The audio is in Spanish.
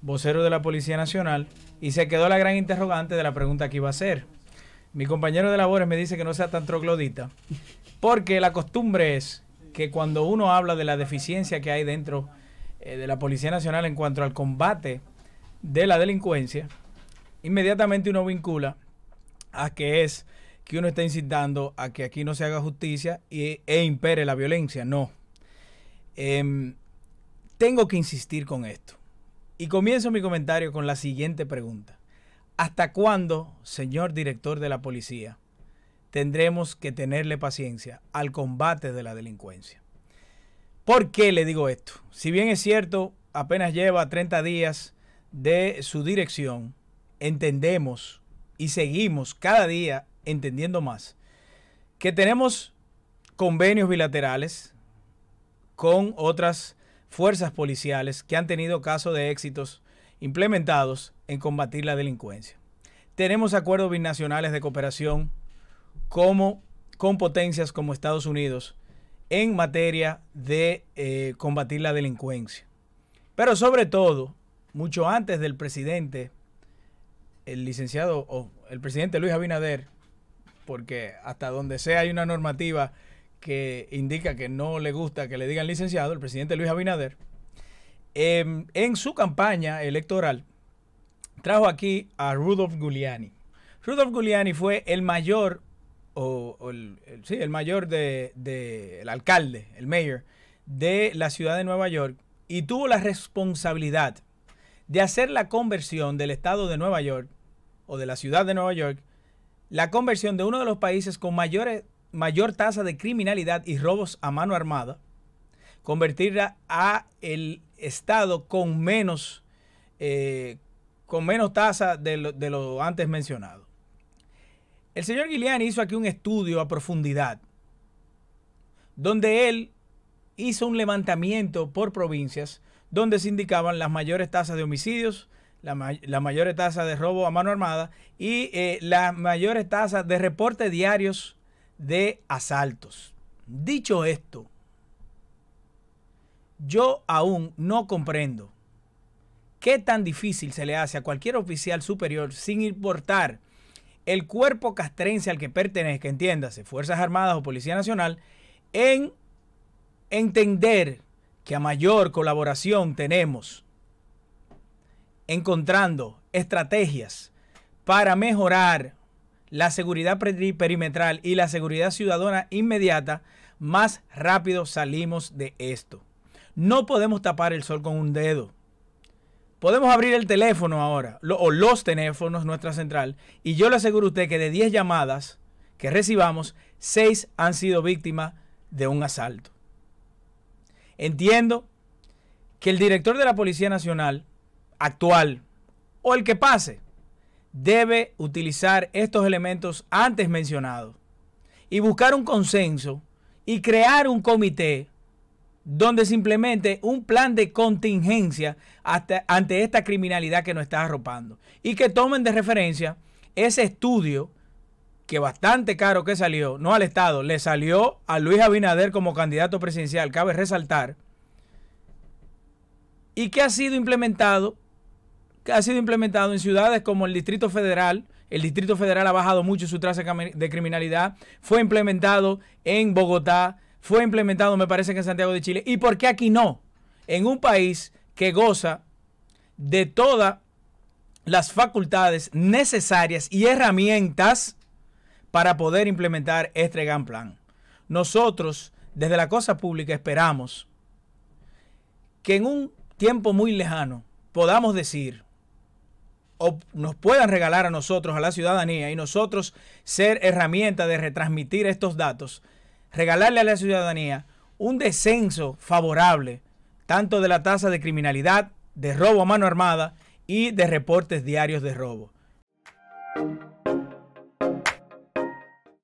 vocero de la Policía Nacional, y se quedó la gran interrogante de la pregunta que iba a hacer. Mi compañero de labores me dice que no sea tan troglodita, porque la costumbre es que cuando uno habla de la deficiencia que hay dentro eh, de la Policía Nacional en cuanto al combate de la delincuencia, inmediatamente uno vincula a que es que uno está incitando a que aquí no se haga justicia y, e impere la violencia. No. Em, tengo que insistir con esto. Y comienzo mi comentario con la siguiente pregunta. ¿Hasta cuándo, señor director de la policía, tendremos que tenerle paciencia al combate de la delincuencia? ¿Por qué le digo esto? Si bien es cierto, apenas lleva 30 días de su dirección, entendemos y seguimos cada día entendiendo más que tenemos convenios bilaterales con otras fuerzas policiales que han tenido casos de éxitos implementados en combatir la delincuencia. Tenemos acuerdos binacionales de cooperación como, con potencias como Estados Unidos en materia de eh, combatir la delincuencia. Pero sobre todo, mucho antes del presidente, el licenciado o el presidente Luis Abinader, porque hasta donde sea hay una normativa que indica que no le gusta que le digan licenciado, el presidente Luis Abinader, em, en su campaña electoral trajo aquí a Rudolf Giuliani. Rudolf Giuliani fue el mayor, o, el, sí, el mayor de, de, alcalde, el mayor de la ciudad de Nueva York y tuvo la responsabilidad de hacer la conversión del estado de Nueva York o de la ciudad de Nueva York, la conversión de uno de los países con mayores mayor tasa de criminalidad y robos a mano armada, convertirla a el estado con menos, eh, con menos tasa de lo, antes mencionado. El señor Guiliani hizo aquí un estudio a profundidad, donde él hizo un levantamiento por provincias donde se indicaban las mayores tasas de homicidios, las la mayores tasas de robo a mano armada y eh, las mayores tasas de reportes diarios de asaltos. Dicho esto, yo aún no comprendo qué tan difícil se le hace a cualquier oficial superior sin importar el cuerpo castrense al que pertenezca, entiéndase, Fuerzas Armadas o Policía Nacional, en entender que a mayor colaboración tenemos encontrando estrategias para mejorar la seguridad perimetral y la seguridad ciudadana inmediata, más rápido salimos de esto. No podemos tapar el sol con un dedo. Podemos abrir el teléfono ahora, o los teléfonos, nuestra central, y yo le aseguro a usted que de 10 llamadas que recibamos, 6 han sido víctimas de un asalto. Entiendo que el director de la Policía Nacional actual, o el que pase, debe utilizar estos elementos antes mencionados y buscar un consenso y crear un comité donde simplemente un plan de contingencia ante esta criminalidad que nos está arropando y que tomen de referencia ese estudio que bastante caro que salió, no al Estado, le salió a Luis Abinader como candidato presidencial, cabe resaltar, y que ha sido implementado ...que ha sido implementado en ciudades como el Distrito Federal. El Distrito Federal ha bajado mucho su traza de criminalidad. Fue implementado en Bogotá, fue implementado me parece que en Santiago de Chile. ¿Y por qué aquí no? En un país que goza de todas las facultades necesarias y herramientas para poder implementar este gran plan. Nosotros, desde la cosa pública, esperamos que en un tiempo muy lejano podamos decir nos puedan regalar a nosotros, a la ciudadanía, y nosotros ser herramienta de retransmitir estos datos, regalarle a la ciudadanía un descenso favorable, tanto de la tasa de criminalidad, de robo a mano armada y de reportes diarios de robo.